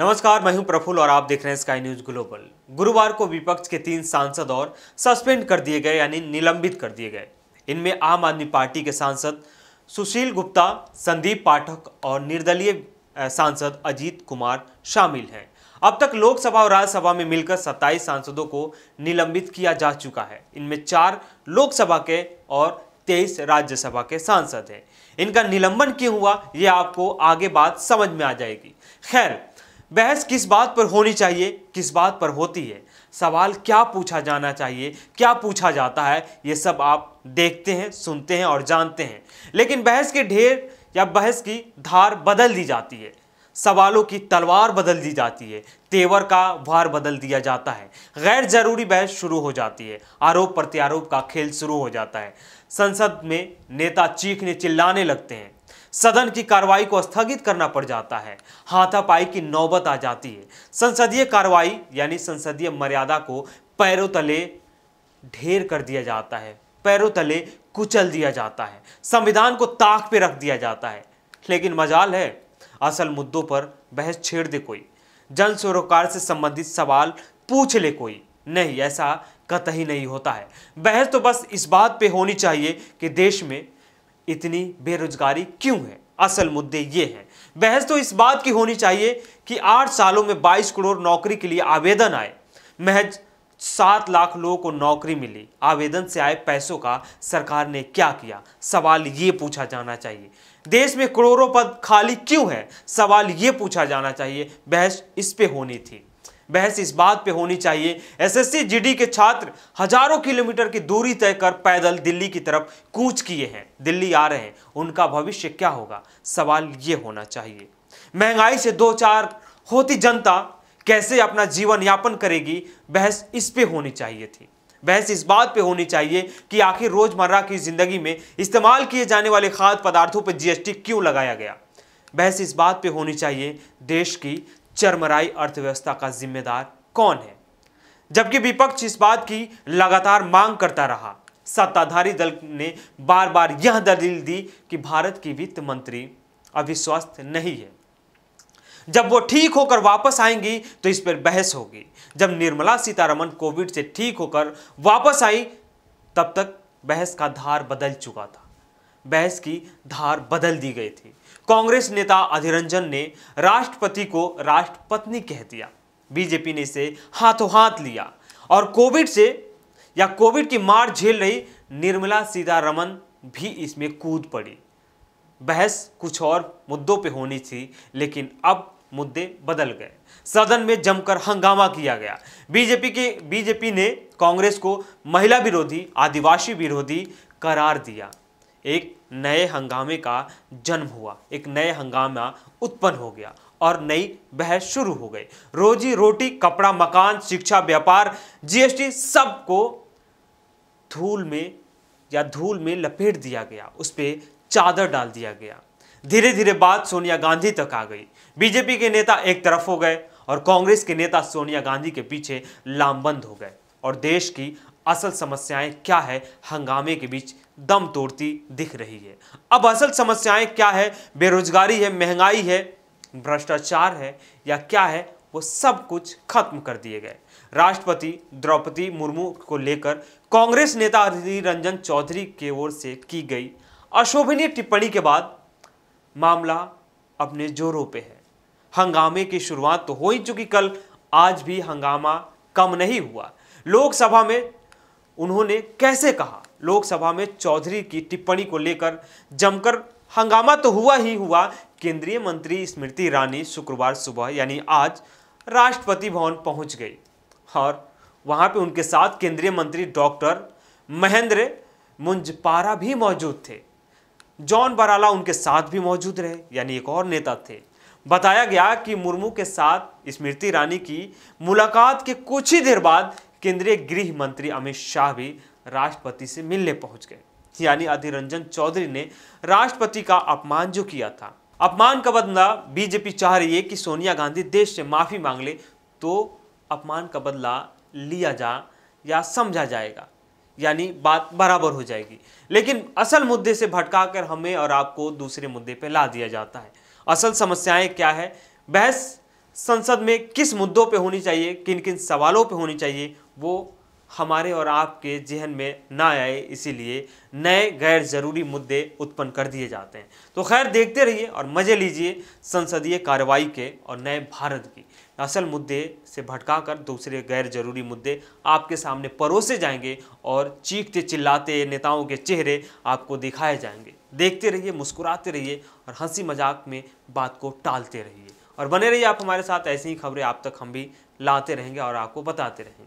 नमस्कार मैं हूं प्रफुल और आप देख रहे हैं स्काई न्यूज ग्लोबल गुरुवार को विपक्ष के तीन सांसद और सस्पेंड कर दिए गए यानी निलंबित कर दिए गए इनमें आम आदमी पार्टी के सांसद सुशील गुप्ता संदीप पाठक और निर्दलीय सांसद अजीत कुमार शामिल हैं अब तक लोकसभा और राज्यसभा में मिलकर 27 सांसदों को निलंबित किया जा चुका है इनमें चार लोकसभा के और तेईस राज्यसभा के सांसद हैं इनका निलंबन क्यों हुआ ये आपको आगे बात समझ में आ जाएगी खैर बहस किस बात पर होनी चाहिए किस बात पर होती है सवाल क्या पूछा जाना चाहिए क्या पूछा जाता है ये सब आप देखते हैं सुनते हैं और जानते हैं लेकिन बहस के ढेर या बहस की धार बदल दी जाती है सवालों की तलवार बदल दी जाती है तेवर का भार बदल दिया जाता है गैर जरूरी बहस शुरू हो जाती है आरोप प्रत्यारोप का खेल शुरू हो जाता है संसद में नेता चीखने चिल्लाने लगते हैं सदन की कार्रवाई को स्थगित करना पड़ जाता है हाथापाई की नौबत आ जाती है संसदीय कार्रवाई यानी संसदीय मर्यादा को पैरों तले ढेर कर दिया जाता है पैरों तले कुचल दिया जाता है संविधान को ताक पे रख दिया जाता है लेकिन मजाल है असल मुद्दों पर बहस छेड़ दे कोई जन सरोकार से संबंधित सवाल पूछ ले कोई नहीं ऐसा कतई नहीं होता है बहस तो बस इस बात पे होनी चाहिए कि देश में इतनी बेरोजगारी क्यों है असल मुद्दे ये हैं बहस तो इस बात की होनी चाहिए कि आठ सालों में बाईस करोड़ नौकरी के लिए आवेदन आए महज सात लाख लोगों को नौकरी मिली आवेदन से आए पैसों का सरकार ने क्या किया सवाल ये पूछा जाना चाहिए देश में करोड़ों पद खाली क्यों है सवाल ये पूछा जाना चाहिए बहस इस पे होनी थी बहस इस बात पे होनी चाहिए एसएससी जीडी के छात्र हजारों किलोमीटर की दूरी तय कर पैदल दिल्ली की तरफ कूच किए हैं दिल्ली आ रहे हैं उनका भविष्य क्या होगा सवाल ये होना चाहिए महंगाई से दो चार होती जनता कैसे अपना जीवन यापन करेगी बहस इस पे होनी चाहिए थी बहस इस बात पे होनी चाहिए कि आखिर रोजमर्रा की जिंदगी में इस्तेमाल किए जाने वाले खाद्य पदार्थों पर जीएसटी क्यों लगाया गया बहस इस बात पे होनी चाहिए देश की चरमराई अर्थव्यवस्था का जिम्मेदार कौन है जबकि विपक्ष इस बात की लगातार मांग करता रहा सत्ताधारी दल ने बार बार यह दलील दी कि भारत की वित्त मंत्री अभी स्वस्थ नहीं है जब वो ठीक होकर वापस आएंगी तो इस पर बहस होगी जब निर्मला सीतारमन कोविड से ठीक होकर वापस आई तब तक बहस का धार बदल चुका था बहस की धार बदल दी गई थी कांग्रेस नेता अधिरंजन ने राष्ट्रपति को राष्ट्रपत्नी कह दिया बीजेपी ने इसे हाथों हाथ लिया और कोविड से या कोविड की मार झेल रही निर्मला सीतारमन भी इसमें कूद पड़ी बहस कुछ और मुद्दों पे होनी थी लेकिन अब मुद्दे बदल गए सदन में जमकर हंगामा किया गया बीजेपी के बीजेपी ने कांग्रेस को महिला विरोधी आदिवासी विरोधी करार दिया एक नए हंगामे का जन्म हुआ एक नए हंगामा उत्पन्न हो गया और नई बहस शुरू हो गई रोजी रोटी कपड़ा मकान शिक्षा व्यापार जीएसटी सबको धूल में या धूल में लपेट दिया गया उस पर चादर डाल दिया गया धीरे धीरे बात सोनिया गांधी तक आ गई बीजेपी के नेता एक तरफ हो गए और कांग्रेस के नेता सोनिया गांधी के पीछे लामबंद हो गए और देश की असल समस्याएं क्या है हंगामे के बीच दम तोड़ती दिख रही है अब असल समस्याएं क्या है बेरोजगारी है महंगाई है भ्रष्टाचार है या क्या है वो सब कुछ खत्म कर दिए गए राष्ट्रपति द्रौपदी मुर्मू को लेकर कांग्रेस नेता अधीर रंजन चौधरी की ओर से की गई अशोभनीय टिप्पणी के बाद मामला अपने जोरों पे है हंगामे की शुरुआत तो हो ही चुकी कल आज भी हंगामा कम नहीं हुआ लोकसभा में उन्होंने कैसे कहा लोकसभा में चौधरी की टिप्पणी को लेकर जमकर हंगामा तो हुआ ही हुआ केंद्रीय मंत्री स्मृति ईरानी शुक्रवार सुबह यानी आज राष्ट्रपति भवन पहुंच गई और वहां पे उनके साथ केंद्रीय मंत्री डॉक्टर महेंद्र मुंजपारा भी मौजूद थे जॉन बराला उनके साथ भी मौजूद रहे यानी एक और नेता थे बताया गया कि मुर्मू के साथ स्मृति ईरानी की मुलाकात के कुछ ही देर बाद केंद्रीय गृह मंत्री अमित शाह भी राष्ट्रपति से मिलने पहुंच गए यानी अधीर रंजन चौधरी ने राष्ट्रपति का अपमान जो किया था अपमान का बदला बीजेपी चाह रही है कि सोनिया गांधी देश से माफी मांग ले तो अपमान का बदला लिया जा या समझा जाएगा यानी बात बराबर हो जाएगी लेकिन असल मुद्दे से भटकाकर हमें और आपको दूसरे मुद्दे पर ला दिया जाता है असल समस्याएं क्या है बहस संसद में किस मुद्दों पे होनी चाहिए किन किन सवालों पे होनी चाहिए वो हमारे और आपके जहन में ना आए इसीलिए नए गैर ज़रूरी मुद्दे उत्पन्न कर दिए जाते हैं तो खैर देखते रहिए और मज़े लीजिए संसदीय कार्रवाई के और नए भारत की असल मुद्दे से भटका कर दूसरे गैर ज़रूरी मुद्दे आपके सामने परोसे जाएंगे और चीखते चिल्लाते नेताओं के चेहरे आपको दिखाए जाएंगे देखते रहिए मुस्कुराते रहिए और हंसी मजाक में बात को टालते रहिए और बने रहिए आप हमारे साथ ऐसी ही खबरें आप तक हम भी लाते रहेंगे और आपको बताते रहेंगे